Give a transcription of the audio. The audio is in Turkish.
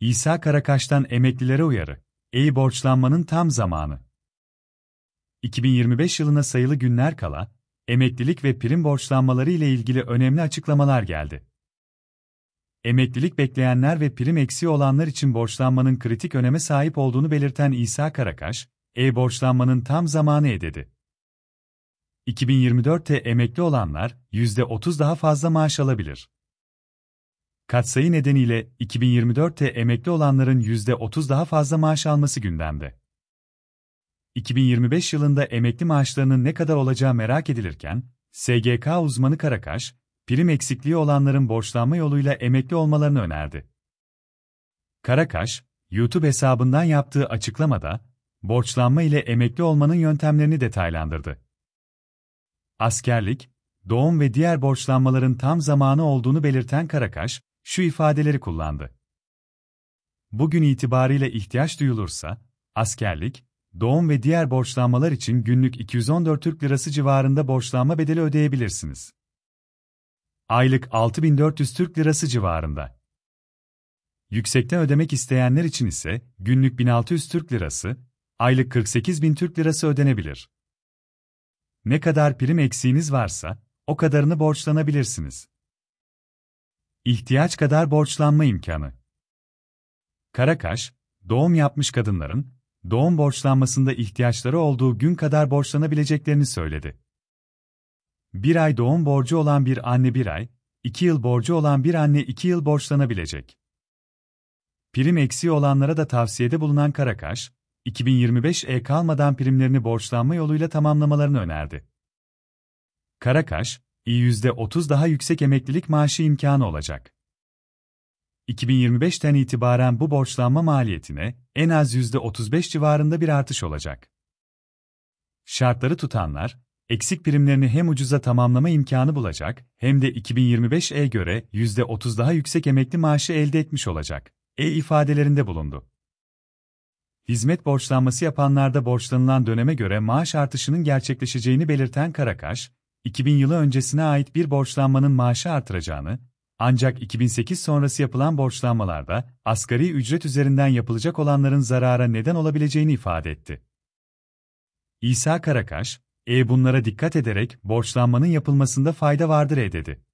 İsa Karakaş'tan emeklilere uyarı. Ey borçlanmanın tam zamanı. 2025 yılına sayılı günler kala, emeklilik ve prim borçlanmaları ile ilgili önemli açıklamalar geldi. Emeklilik bekleyenler ve prim eksiği olanlar için borçlanmanın kritik öneme sahip olduğunu belirten İsa Karakaş, e-borçlanmanın tam zamanı e, dedi. 2024'te emekli olanlar %30 daha fazla maaş alabilir katsayı nedeniyle 2024'te emekli olanların %30 daha fazla maaş alması gündemde. 2025 yılında emekli maaşlarının ne kadar olacağı merak edilirken, SGK uzmanı Karakaş, prim eksikliği olanların borçlanma yoluyla emekli olmalarını önerdi. Karakaş, YouTube hesabından yaptığı açıklamada, borçlanma ile emekli olmanın yöntemlerini detaylandırdı. Askerlik, doğum ve diğer borçlanmaların tam zamanı olduğunu belirten Karakaş, şu ifadeleri kullandı. Bugün itibariyle ihtiyaç duyulursa, askerlik, doğum ve diğer borçlanmalar için günlük 214 Türk Lirası civarında borçlanma bedeli ödeyebilirsiniz. Aylık 6400 Türk Lirası civarında. Yüksekten ödemek isteyenler için ise günlük 1600 Türk Lirası, aylık 48000 Türk Lirası ödenebilir. Ne kadar prim eksiğiniz varsa, o kadarını borçlanabilirsiniz. İhtiyaç kadar borçlanma imkanı. Karakaş, doğum yapmış kadınların doğum borçlanmasında ihtiyaçları olduğu gün kadar borçlanabileceklerini söyledi. Bir ay doğum borcu olan bir anne bir ay, iki yıl borcu olan bir anne iki yıl borçlanabilecek. Prim eksiği olanlara da tavsiyede bulunan Karakaş, 2025'e kalmadan primlerini borçlanma yoluyla tamamlamalarını önerdi. Karakaş, %30 daha yüksek emeklilik maaşı imkanı olacak. 2025'ten itibaren bu borçlanma maliyetine en az %35 civarında bir artış olacak. Şartları tutanlar, eksik primlerini hem ucuza tamamlama imkanı bulacak hem de 2025'e göre %30 daha yüksek emekli maaşı elde etmiş olacak. E ifadelerinde bulundu. Hizmet borçlanması yapanlarda borçlanılan döneme göre maaş artışının gerçekleşeceğini belirten Karakaş, 2000 yılı öncesine ait bir borçlanmanın maaşı artıracağını, ancak 2008 sonrası yapılan borçlanmalarda asgari ücret üzerinden yapılacak olanların zarara neden olabileceğini ifade etti. İsa Karakaş, e bunlara dikkat ederek borçlanmanın yapılmasında fayda vardır e dedi.